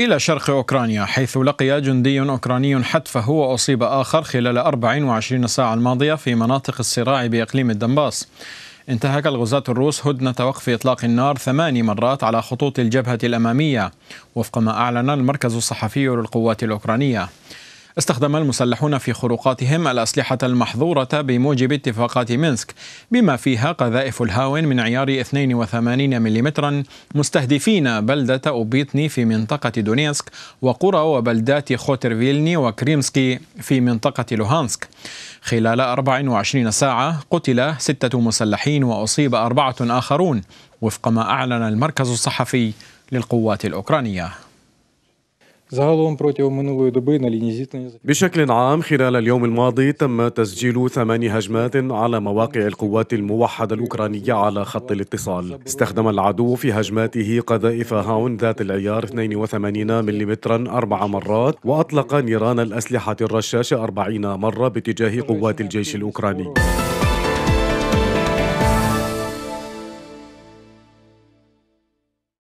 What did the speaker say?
إلى شرق أوكرانيا حيث لقي جندي أوكراني حتفه وأصيب آخر خلال 24 ساعة الماضية في مناطق الصراع بإقليم الدنباس انتهك الغزاة الروس هدنة وقف إطلاق النار ثماني مرات على خطوط الجبهة الأمامية وفق ما أعلن المركز الصحفي للقوات الأوكرانية استخدم المسلحون في خروقاتهم الأسلحة المحظورة بموجب اتفاقات مينسك بما فيها قذائف الهاون من عيار 82 ملم مستهدفين بلدة أوبيتني في منطقة دونيسك وقرى وبلدات خوترفيلني وكريمسكي في منطقة لوهانسك خلال 24 ساعة قتل ستة مسلحين وأصيب أربعة آخرون وفق ما أعلن المركز الصحفي للقوات الأوكرانية بشكل عام خلال اليوم الماضي تم تسجيل ثمان هجمات على مواقع القوات الموحدة الأوكرانية على خط الاتصال استخدم العدو في هجماته قذائف هاون ذات العيار 82 ملم أربع مرات وأطلق نيران الأسلحة الرشاشة 40 مرة باتجاه قوات الجيش الأوكراني